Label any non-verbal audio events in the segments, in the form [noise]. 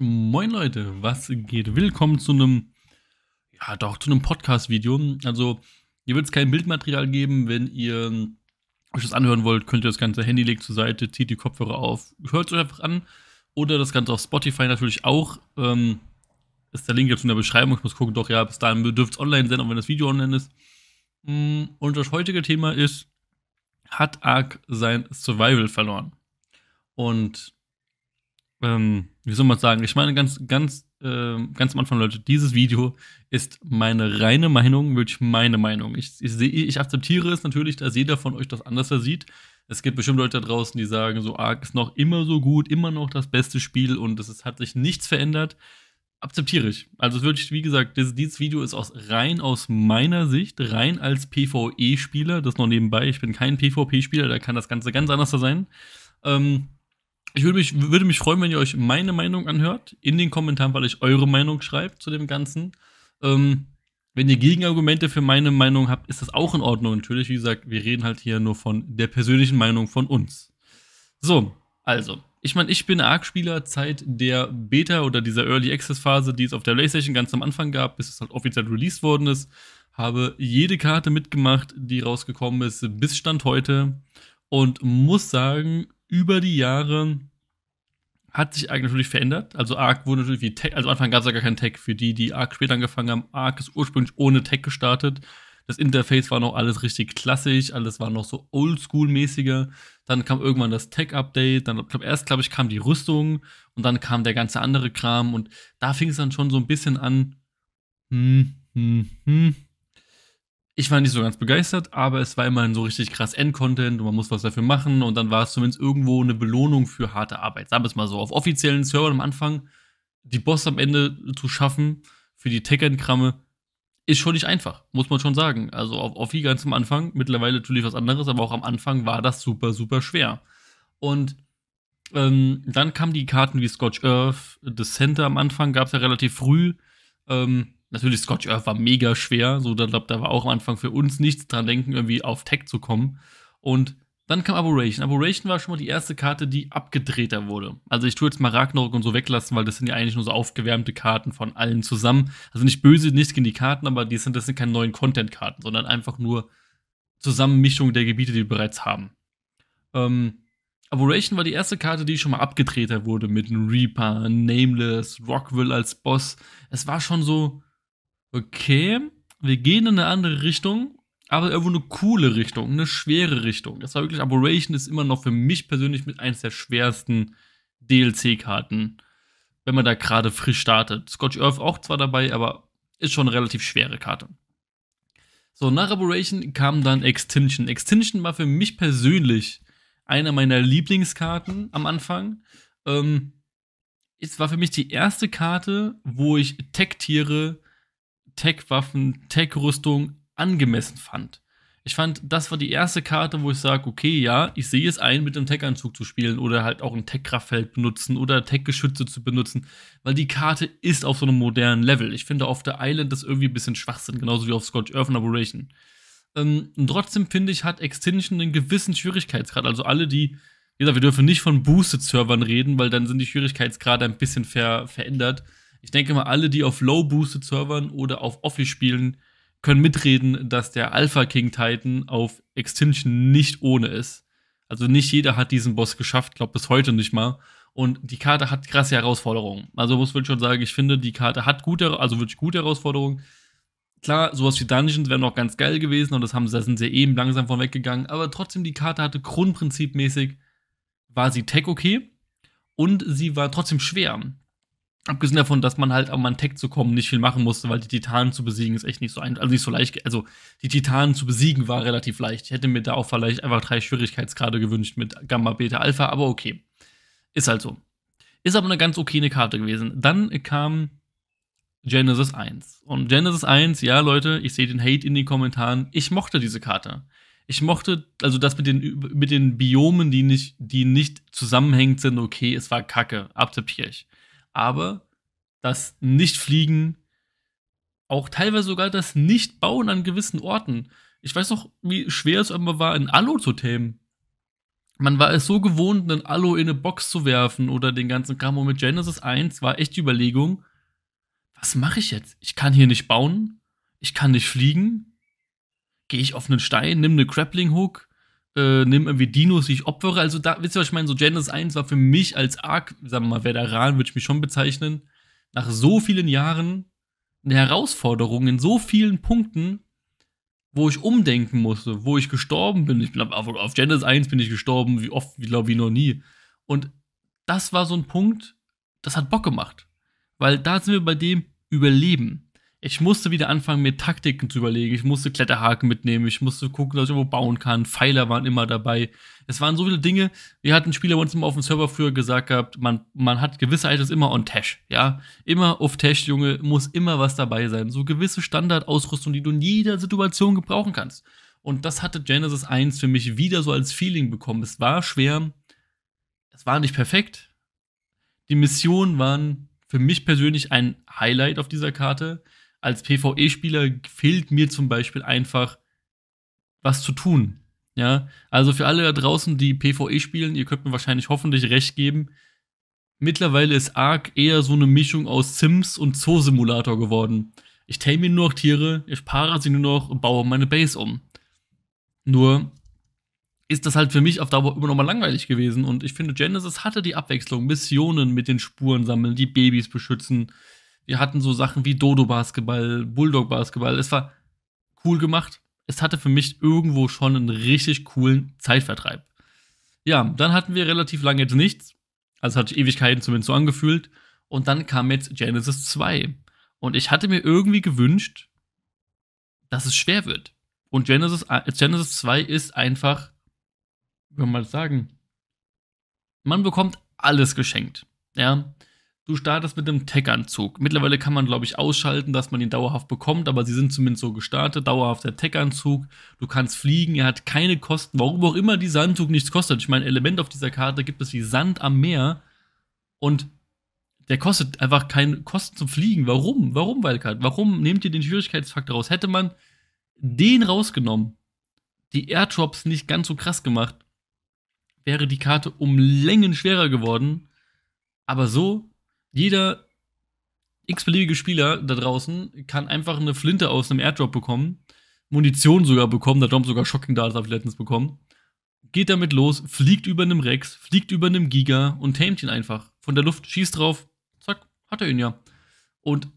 Moin Leute, was geht? Willkommen zu einem, ja doch, zu einem Podcast-Video. Also, hier wird es kein Bildmaterial geben. Wenn ihr euch das anhören wollt, könnt ihr das ganze Handy legt zur Seite, zieht die Kopfhörer auf, hört es euch einfach an. Oder das Ganze auf Spotify natürlich auch. Ähm, ist der Link jetzt in der Beschreibung. Ich muss gucken, doch ja, bis dahin dürft es online sein, auch wenn das Video online ist. Mm, und das heutige Thema ist, hat Ark sein Survival verloren? Und ähm, wie soll man sagen, ich meine ganz, ganz, äh, ganz am Anfang, Leute, dieses Video ist meine reine Meinung, wirklich meine Meinung. Ich, ich, seh, ich akzeptiere es natürlich, dass jeder von euch das anders sieht. Es gibt bestimmt Leute da draußen, die sagen, so Ark ist noch immer so gut, immer noch das beste Spiel und es ist, hat sich nichts verändert. Akzeptiere ich. Also wirklich, wie gesagt, dieses, dieses Video ist aus rein aus meiner Sicht, rein als PvE-Spieler, das noch nebenbei, ich bin kein PvP-Spieler, da kann das Ganze ganz anders sein. Ähm, ich würde mich, würde mich freuen, wenn ihr euch meine Meinung anhört, in den Kommentaren, weil ich eure Meinung schreibe zu dem Ganzen. Ähm, wenn ihr Gegenargumente für meine Meinung habt, ist das auch in Ordnung. Natürlich, wie gesagt, wir reden halt hier nur von der persönlichen Meinung von uns. So, also, ich meine, ich bin ARC-Spieler seit der Beta oder dieser Early Access-Phase, die es auf der PlayStation ganz am Anfang gab, bis es halt offiziell released worden ist. Habe jede Karte mitgemacht, die rausgekommen ist, bis Stand heute. Und muss sagen, über die Jahre hat sich eigentlich natürlich verändert. Also Arc wurde natürlich wie Tech, also am Anfang gab es ja gar keinen Tech. Für die, die Arc später angefangen haben, Arc ist ursprünglich ohne Tech gestartet. Das Interface war noch alles richtig klassisch, alles war noch so oldschool-mäßiger. Dann kam irgendwann das Tech-Update, dann glaub, erst, glaube ich, kam die Rüstung und dann kam der ganze andere Kram und da fing es dann schon so ein bisschen an, hm, hm, hm, ich war nicht so ganz begeistert, aber es war immerhin so richtig krass Endcontent und man muss was dafür machen und dann war es zumindest irgendwo eine Belohnung für harte Arbeit. Sagen wir es mal so, auf offiziellen Servern am Anfang die Boss am Ende zu schaffen für die tech end kramme ist schon nicht einfach, muss man schon sagen. Also auf Offi ganz am Anfang, mittlerweile natürlich was anderes, aber auch am Anfang war das super, super schwer. Und ähm, dann kamen die Karten wie Scotch Earth, The Center am Anfang, gab es ja relativ früh. Ähm, natürlich Scotch Earth war mega schwer, so da glaube da war auch am Anfang für uns nichts dran denken, irgendwie auf Tech zu kommen. Und dann kam Aberration. Aberration war schon mal die erste Karte, die abgedrehter wurde. Also ich tue jetzt mal Ragnarok und so weglassen, weil das sind ja eigentlich nur so aufgewärmte Karten von allen zusammen. Also nicht böse, nicht gegen die Karten, aber die sind, das sind keine neuen Content-Karten, sondern einfach nur Zusammenmischung der Gebiete, die wir bereits haben. Ähm, Aboration war die erste Karte, die schon mal abgedrehter wurde mit Reaper, Nameless, Rockville als Boss. Es war schon so, okay, wir gehen in eine andere Richtung, aber irgendwo eine coole Richtung, eine schwere Richtung. Das war wirklich, Aberration ist immer noch für mich persönlich mit eines der schwersten DLC-Karten, wenn man da gerade frisch startet. Scotch Earth auch zwar dabei, aber ist schon eine relativ schwere Karte. So, nach Aberration kam dann Extinction. Extinction war für mich persönlich einer meiner Lieblingskarten am Anfang. Ähm, es war für mich die erste Karte, wo ich Tech-Tiere Tech-Waffen, Tech-Rüstung angemessen fand. Ich fand, das war die erste Karte, wo ich sage, okay, ja, ich sehe es ein, mit einem Tech-Anzug zu spielen oder halt auch ein Tech-Kraftfeld benutzen oder Tech-Geschütze zu benutzen, weil die Karte ist auf so einem modernen Level. Ich finde auf der Island das irgendwie ein bisschen Schwachsinn, genauso wie auf Scotch Earth Operation. Ähm, und trotzdem finde ich, hat Extinction einen gewissen Schwierigkeitsgrad. Also alle, die, wie gesagt, wir dürfen nicht von Boosted-Servern reden, weil dann sind die Schwierigkeitsgrade ein bisschen ver verändert ich denke mal, alle, die auf Low-Boosted-Servern oder auf Office spielen, können mitreden, dass der Alpha King Titan auf Extinction nicht ohne ist. Also nicht jeder hat diesen Boss geschafft, glaube bis heute nicht mal. Und die Karte hat krasse Herausforderungen. Also muss ich schon sagen, ich finde, die Karte hat gute, also wirklich gute Herausforderungen. Klar, sowas wie Dungeons wären noch ganz geil gewesen und das haben da sind sie eben langsam von weggegangen. Aber trotzdem, die Karte hatte grundprinzipmäßig, war sie tech okay und sie war trotzdem schwer. Abgesehen davon, dass man halt, um an Tech zu kommen, nicht viel machen musste, weil die Titanen zu besiegen ist echt nicht so einfach, also nicht so leicht. Also, die Titanen zu besiegen war relativ leicht. Ich hätte mir da auch vielleicht einfach drei Schwierigkeitsgrade gewünscht mit Gamma, Beta, Alpha, aber okay. Ist halt so. Ist aber eine ganz okay Karte gewesen. Dann kam Genesis 1. Und Genesis 1, ja, Leute, ich sehe den Hate in den Kommentaren. Ich mochte diese Karte. Ich mochte, also das mit den, mit den Biomen, die nicht, die nicht zusammenhängend sind, okay, es war kacke, akzeptiere ich aber das Nicht-Fliegen, auch teilweise sogar das Nicht-Bauen an gewissen Orten. Ich weiß noch, wie schwer es immer war, ein Alu zu tämen. Man war es so gewohnt, einen Alu in eine Box zu werfen oder den ganzen Kram. Und mit Genesis 1 war echt die Überlegung, was mache ich jetzt? Ich kann hier nicht bauen, ich kann nicht fliegen, gehe ich auf einen Stein, nimm eine Grappling Hook, äh, nehmen irgendwie Dinos, die ich opfere. Also, da, wisst ihr, was ich meine? So, Genesis 1 war für mich als Arc, sagen wir mal, Veteran, würde ich mich schon bezeichnen, nach so vielen Jahren eine Herausforderung in so vielen Punkten, wo ich umdenken musste, wo ich gestorben bin. Ich bin auf, auf Genesis 1 bin ich gestorben, wie oft, wie glaube ich, noch nie. Und das war so ein Punkt, das hat Bock gemacht. Weil da sind wir bei dem Überleben ich musste wieder anfangen, mir Taktiken zu überlegen. Ich musste Kletterhaken mitnehmen, ich musste gucken, dass ich irgendwo bauen kann. Pfeiler waren immer dabei. Es waren so viele Dinge. Wir hatten Spieler bei uns immer auf dem Server früher gesagt gehabt, man, man hat gewisse Items immer on Tash. Ja, immer auf Tash, Junge, muss immer was dabei sein. So gewisse Standardausrüstung, die du in jeder Situation gebrauchen kannst. Und das hatte Genesis 1 für mich wieder so als Feeling bekommen. Es war schwer, es war nicht perfekt. Die Missionen waren für mich persönlich ein Highlight auf dieser Karte als PvE-Spieler fehlt mir zum Beispiel einfach was zu tun. Ja, also für alle da draußen, die PvE spielen, ihr könnt mir wahrscheinlich hoffentlich recht geben. Mittlerweile ist Ark eher so eine Mischung aus Sims und Zoo-Simulator geworden. Ich tame nur noch Tiere, ich paare sie nur noch und baue meine Base um. Nur ist das halt für mich auf Dauer immer noch mal langweilig gewesen und ich finde, Genesis hatte die Abwechslung. Missionen mit den Spuren sammeln, die Babys beschützen, wir hatten so Sachen wie Dodo-Basketball, Bulldog-Basketball. Es war cool gemacht. Es hatte für mich irgendwo schon einen richtig coolen Zeitvertreib. Ja, dann hatten wir relativ lange jetzt nichts. Also hat Ewigkeiten zumindest so angefühlt. Und dann kam jetzt Genesis 2. Und ich hatte mir irgendwie gewünscht, dass es schwer wird. Und Genesis, äh, Genesis 2 ist einfach, wenn man mal sagen, man bekommt alles geschenkt. Ja, Du startest mit einem Tech-Anzug. Mittlerweile kann man, glaube ich, ausschalten, dass man ihn dauerhaft bekommt, aber sie sind zumindest so gestartet. Dauerhafter Tech-Anzug. Du kannst fliegen, er hat keine Kosten. Warum auch immer dieser Anzug nichts kostet. Ich meine, Element auf dieser Karte gibt es wie Sand am Meer. Und der kostet einfach keine Kosten zum Fliegen. Warum? Warum, Wildcard? Warum nehmt ihr den Schwierigkeitsfaktor raus? Hätte man den rausgenommen, die Airdrops nicht ganz so krass gemacht, wäre die Karte um Längen schwerer geworden. Aber so jeder x-beliebige Spieler da draußen kann einfach eine Flinte aus einem Airdrop bekommen, Munition sogar bekommen, der Dom sogar Shocking Darts habe ich letztens bekommen. Geht damit los, fliegt über einem Rex, fliegt über einem Giga und tamt ihn einfach. Von der Luft schießt drauf, zack, hat er ihn ja. Und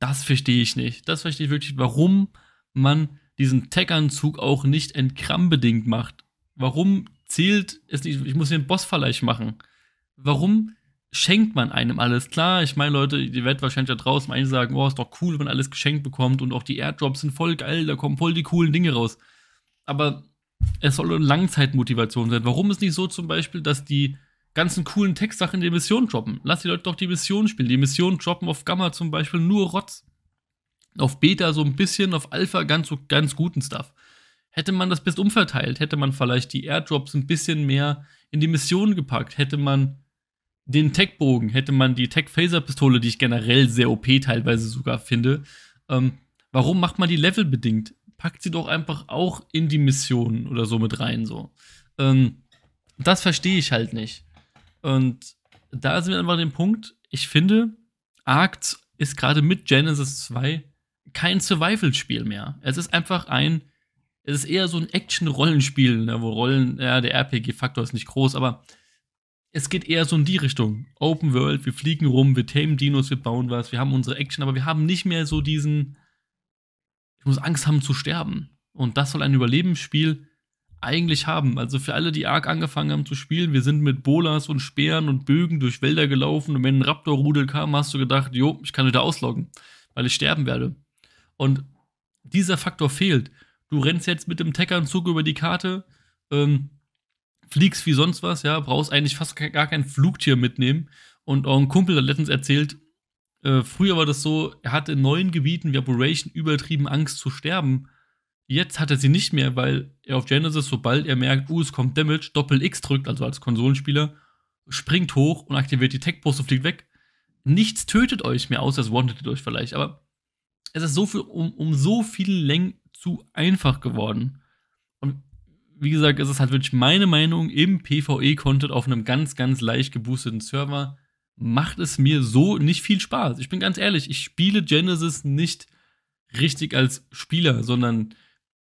das verstehe ich nicht. Das verstehe ich wirklich, warum man diesen Tech-Anzug auch nicht entkrambedingt macht. Warum zählt es nicht, ich muss hier einen Bossvergleich machen. Warum schenkt man einem alles. Klar, ich meine, Leute, ihr werdet wahrscheinlich da draußen einige sagen, oh, ist doch cool, wenn man alles geschenkt bekommt und auch die Airdrops sind voll geil, da kommen voll die coolen Dinge raus. Aber es soll eine Langzeitmotivation sein. Warum ist nicht so zum Beispiel, dass die ganzen coolen Textsachen in die Mission droppen? Lass die Leute doch die Mission spielen. Die Mission droppen auf Gamma zum Beispiel nur Rotz. Auf Beta so ein bisschen, auf Alpha ganz, ganz guten Stuff. Hätte man das bis umverteilt, hätte man vielleicht die Airdrops ein bisschen mehr in die Mission gepackt, hätte man den Tech-Bogen, hätte man die Tech-Phaser-Pistole, die ich generell sehr OP teilweise sogar finde, ähm, warum macht man die levelbedingt? Packt sie doch einfach auch in die Missionen oder so mit rein, so. Ähm, das verstehe ich halt nicht. Und da sind wir einfach an dem Punkt, ich finde, Arcs ist gerade mit Genesis 2 kein Survival-Spiel mehr. Es ist einfach ein, es ist eher so ein Action-Rollenspiel, ne, wo Rollen, ja, der RPG-Faktor ist nicht groß, aber es geht eher so in die Richtung. Open World, wir fliegen rum, wir tamen Dinos, wir bauen was, wir haben unsere Action, aber wir haben nicht mehr so diesen, ich muss Angst haben zu sterben. Und das soll ein Überlebensspiel eigentlich haben. Also für alle, die arg angefangen haben zu spielen, wir sind mit Bolas und Speeren und Bögen durch Wälder gelaufen und wenn ein Raptor-Rudel kam, hast du gedacht, jo, ich kann wieder ausloggen, weil ich sterben werde. Und dieser Faktor fehlt. Du rennst jetzt mit dem Teckernzug über die Karte, ähm, fliegst wie sonst was, ja, brauchst eigentlich fast gar kein Flugtier mitnehmen. Und auch ein Kumpel hat letztens erzählt, äh, früher war das so, er hatte in neuen Gebieten wie Operation übertrieben Angst zu sterben. Jetzt hat er sie nicht mehr, weil er auf Genesis, sobald er merkt, uh, es kommt Damage, Doppel-X drückt, also als Konsolenspieler, springt hoch und aktiviert die Tech-Post und fliegt weg. Nichts tötet euch mehr, außer es wanted euch vielleicht, aber es ist so viel, um, um so viel Längen zu einfach geworden wie gesagt, ist es halt wirklich meine Meinung im PvE-Content auf einem ganz, ganz leicht geboosteten Server macht es mir so nicht viel Spaß. Ich bin ganz ehrlich, ich spiele Genesis nicht richtig als Spieler, sondern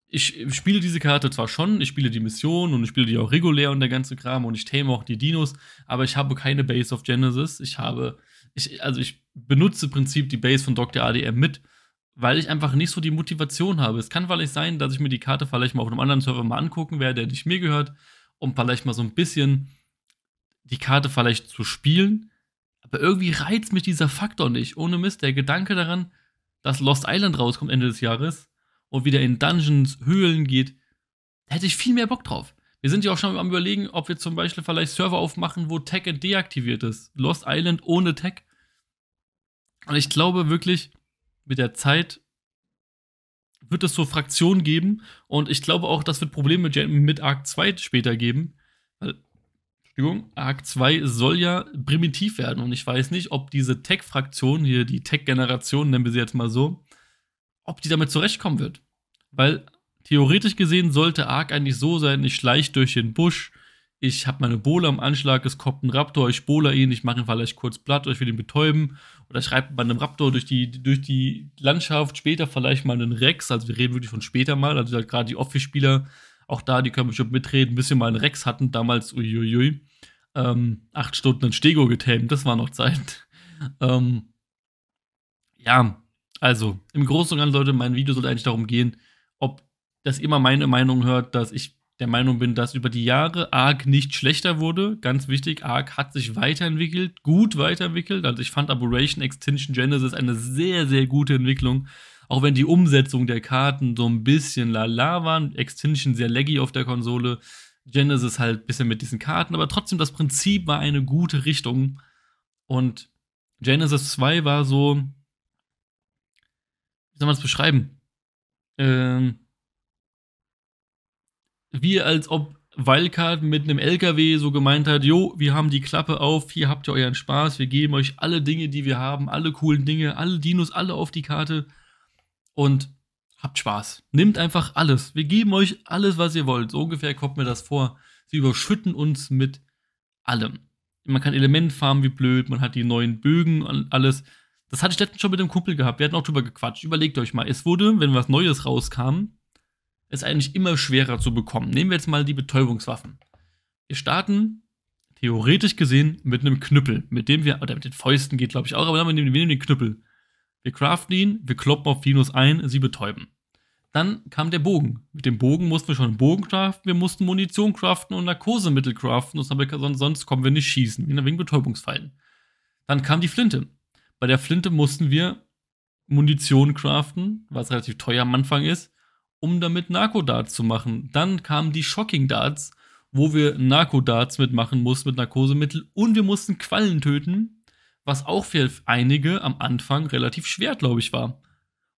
ich spiele diese Karte zwar schon, ich spiele die Mission und ich spiele die auch regulär und der ganze Kram und ich tame auch die Dinos, aber ich habe keine Base of Genesis. Ich habe, ich, also ich benutze im Prinzip die Base von Dr. ADM mit, weil ich einfach nicht so die Motivation habe. Es kann vielleicht sein, dass ich mir die Karte vielleicht mal auf einem anderen Server mal angucken werde, der nicht mir gehört, um vielleicht mal so ein bisschen die Karte vielleicht zu spielen. Aber irgendwie reizt mich dieser Faktor nicht. Ohne Mist, der Gedanke daran, dass Lost Island rauskommt Ende des Jahres und wieder in Dungeons, Höhlen geht, da hätte ich viel mehr Bock drauf. Wir sind ja auch schon am überlegen, ob wir zum Beispiel vielleicht Server aufmachen, wo Tech deaktiviert ist. Lost Island ohne Tech. Und ich glaube wirklich, mit der Zeit wird es so Fraktionen geben und ich glaube auch, das wird Probleme mit Arc 2 später geben. Äh, Entschuldigung, Arc 2 soll ja primitiv werden und ich weiß nicht, ob diese Tech-Fraktion hier, die Tech-Generation, nennen wir sie jetzt mal so, ob die damit zurechtkommen wird. Weil theoretisch gesehen sollte Arc eigentlich so sein, ich schleiche durch den Busch, ich habe meine Bowler am Anschlag, es kommt ein Raptor, ich bola ihn, ich mache ihn vielleicht kurz platt oder ich will ihn betäuben oder ich reibe bei einem Raptor durch die, durch die Landschaft, später vielleicht mal einen Rex, also wir reden wirklich von später mal, also halt gerade die Office-Spieler, auch da, die können wir schon mitreden, ein bisschen mal einen Rex hatten, damals, uiuiui, ähm, acht Stunden in Stego getamed, das war noch Zeit. [laughs] ähm, ja, also im Großen und Ganzen, Leute, mein Video sollte eigentlich darum gehen, ob, das immer meine Meinung hört, dass ich der Meinung bin, dass über die Jahre Ark nicht schlechter wurde. Ganz wichtig, Ark hat sich weiterentwickelt, gut weiterentwickelt. Also ich fand Aberration Extinction Genesis eine sehr, sehr gute Entwicklung. Auch wenn die Umsetzung der Karten so ein bisschen lala waren, Extinction sehr laggy auf der Konsole, Genesis halt ein bisschen mit diesen Karten, aber trotzdem das Prinzip war eine gute Richtung. Und Genesis 2 war so, wie soll man es beschreiben? Ähm, wie als ob Wildcard mit einem LKW so gemeint hat, jo, wir haben die Klappe auf, hier habt ihr euren Spaß, wir geben euch alle Dinge, die wir haben, alle coolen Dinge, alle Dinos, alle auf die Karte und habt Spaß. Nehmt einfach alles. Wir geben euch alles, was ihr wollt. So ungefähr kommt mir das vor. Sie überschütten uns mit allem. Man kann Element farmen wie blöd, man hat die neuen Bögen und alles. Das hatte ich letztens schon mit dem Kumpel gehabt. Wir hatten auch drüber gequatscht. Überlegt euch mal. Es wurde, wenn was Neues rauskam, ist eigentlich immer schwerer zu bekommen. Nehmen wir jetzt mal die Betäubungswaffen. Wir starten theoretisch gesehen mit einem Knüppel, mit dem wir, oder mit den Fäusten geht glaube ich auch, aber wir nehmen, wir nehmen den Knüppel. Wir craften ihn, wir kloppen auf Dinos ein, sie betäuben. Dann kam der Bogen. Mit dem Bogen mussten wir schon einen Bogen craften, wir mussten Munition craften und Narkosemittel craften, sonst, sonst kommen wir nicht schießen, wegen Betäubungsfallen. Dann kam die Flinte. Bei der Flinte mussten wir Munition craften, was relativ teuer am Anfang ist um damit Narco-Darts zu machen. Dann kamen die Shocking-Darts, wo wir Narco-Darts mitmachen mussten mit Narkosemittel und wir mussten Quallen töten, was auch für einige am Anfang relativ schwer, glaube ich, war.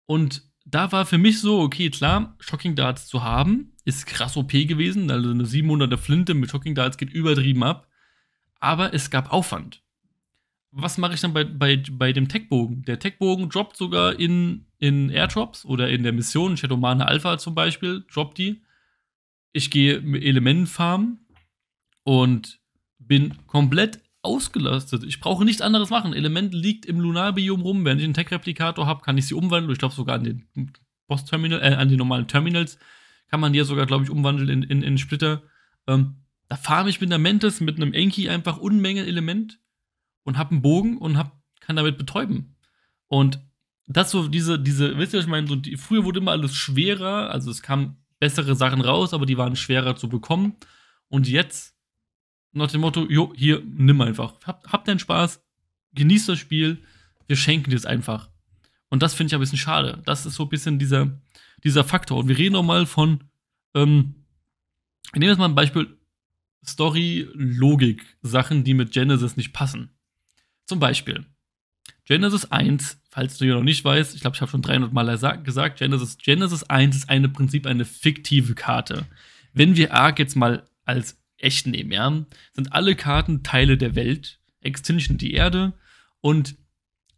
Und da war für mich so, okay, klar, Shocking Darts zu haben, ist krass OP gewesen. Also eine 700er Flinte mit Shocking Darts geht übertrieben ab. Aber es gab Aufwand. Was mache ich dann bei, bei, bei dem Techbogen? Der Techbogen droppt sogar in in Airdrops oder in der Mission, Shadowmane Alpha zum Beispiel, drop die. Ich gehe Elementenfarm und bin komplett ausgelastet. Ich brauche nichts anderes machen. Element liegt im Lunarbiom rum. Wenn ich einen Tech-Replikator habe, kann ich sie umwandeln. Ich glaube sogar an den Boss-Terminal, äh, an den normalen Terminals kann man die ja sogar, glaube ich, umwandeln in, in, in Splitter. Ähm, da farme ich mit einer Mantis, mit einem Enki einfach Unmengen Element und habe einen Bogen und hab, kann damit betäuben. Und das so diese, diese, wisst ihr, was ich meine, so die, früher wurde immer alles schwerer, also es kamen bessere Sachen raus, aber die waren schwerer zu bekommen. Und jetzt, nach dem Motto, jo, hier, nimm einfach. Habt, habt deinen Spaß, genießt das Spiel, wir schenken dir es einfach. Und das finde ich ein bisschen schade. Das ist so ein bisschen dieser, dieser Faktor. Und wir reden auch mal von, ähm, wir nehmen jetzt mal ein Beispiel Story-Logik-Sachen, die mit Genesis nicht passen. Zum Beispiel, Genesis 1, falls du hier noch nicht weißt, ich glaube, ich habe schon 300 Mal gesagt, Genesis, Genesis 1 ist eine, im Prinzip eine fiktive Karte. Wenn wir Ark jetzt mal als echt nehmen, ja, sind alle Karten Teile der Welt, Extinction die Erde und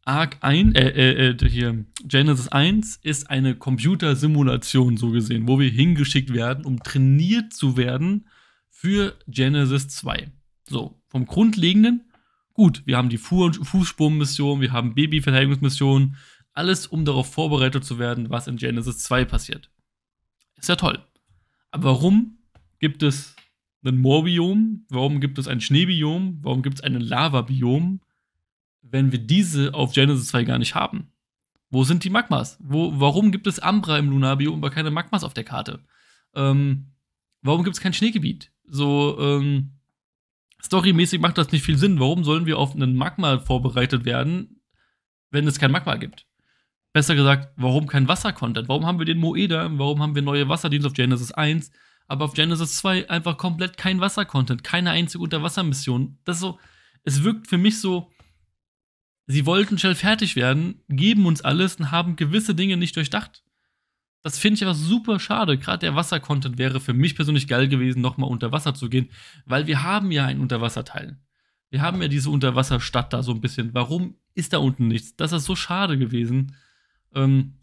Ark 1, äh, äh, äh hier, Genesis 1 ist eine Computersimulation, so gesehen, wo wir hingeschickt werden, um trainiert zu werden für Genesis 2. So, vom Grundlegenden gut, wir haben die Fu wir haben Babyverteidigungsmissionen, alles, um darauf vorbereitet zu werden, was in Genesis 2 passiert. Ist ja toll. Aber warum gibt es ein Moorbiom? Warum gibt es ein Schneebiom? Warum gibt es einen Lavabiom, wenn wir diese auf Genesis 2 gar nicht haben? Wo sind die Magmas? Wo, warum gibt es Ambra im Lunarbiom, aber keine Magmas auf der Karte? Ähm, warum gibt es kein Schneegebiet? So, ähm, storymäßig macht das nicht viel Sinn. Warum sollen wir auf einen Magma vorbereitet werden, wenn es kein Magma gibt? Besser gesagt, warum kein Wasser-Content? Warum haben wir den Moeda? Warum haben wir neue Wasserdienste auf Genesis 1? Aber auf Genesis 2 einfach komplett kein Wasser-Content, keine einzige Unterwassermission. Das ist so, es wirkt für mich so, sie wollten schnell fertig werden, geben uns alles und haben gewisse Dinge nicht durchdacht. Das finde ich aber super schade. Gerade der Wasser-Content wäre für mich persönlich geil gewesen, nochmal unter Wasser zu gehen, weil wir haben ja einen Unterwasserteil. Wir haben ja diese Unterwasserstadt da so ein bisschen. Warum ist da unten nichts? Das ist so schade gewesen. Ähm,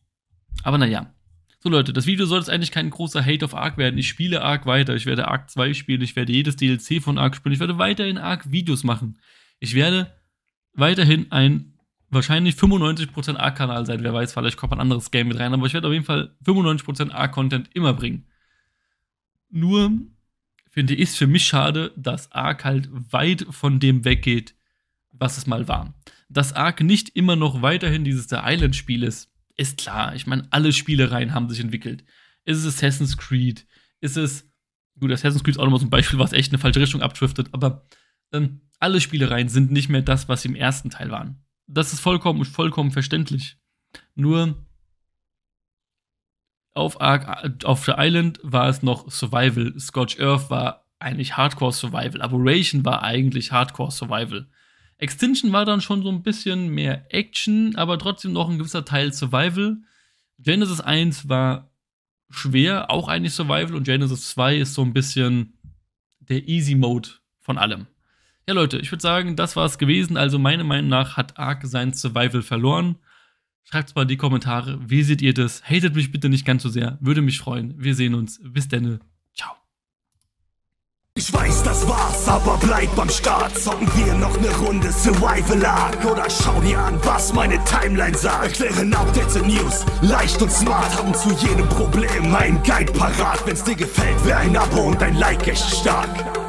aber naja. So Leute, das Video soll jetzt eigentlich kein großer Hate of Ark werden. Ich spiele Ark weiter. Ich werde Ark 2 spielen. Ich werde jedes DLC von Ark spielen. Ich werde weiterhin Ark Videos machen. Ich werde weiterhin ein wahrscheinlich 95% A-Kanal sein. Wer weiß, vielleicht kommt ein anderes Game mit rein. Aber ich werde auf jeden Fall 95% A-Content immer bringen. Nur finde ich es für mich schade, dass Ark halt weit von dem weggeht, was es mal war. Dass Ark nicht immer noch weiterhin dieses The Island-Spiel ist, ist klar. Ich meine, alle Spielereien haben sich entwickelt. Ist es Assassin's Creed? Ist es. Gut, Assassin's Creed ist auch nochmal so ein Beispiel, was echt eine falsche Richtung abdriftet, aber ähm, alle Spielereien sind nicht mehr das, was sie im ersten Teil waren das ist vollkommen, vollkommen verständlich. Nur auf, auf der Island war es noch Survival. Scotch Earth war eigentlich Hardcore Survival. Aberration war eigentlich Hardcore Survival. Extinction war dann schon so ein bisschen mehr Action, aber trotzdem noch ein gewisser Teil Survival. Genesis 1 war schwer, auch eigentlich Survival, und Genesis 2 ist so ein bisschen der Easy Mode von allem. Ja, Leute, ich würde sagen, das war es gewesen. Also, meiner Meinung nach hat Ark sein Survival verloren. Schreibt es mal in die Kommentare, wie seht ihr das? Hatet mich bitte nicht ganz so sehr. Würde mich freuen. Wir sehen uns. Bis denn. Ciao. Ich weiß, das war's, aber bleib beim Start. Zocken wir noch ne Runde Survival Arc. Oder schau dir an, was meine Timeline sagt. Erklären Updates und News, leicht und smart. Haben zu jedem Problem einen Guide parat. Wenn's dir gefällt, wäre ein Abo und ein Like echt stark.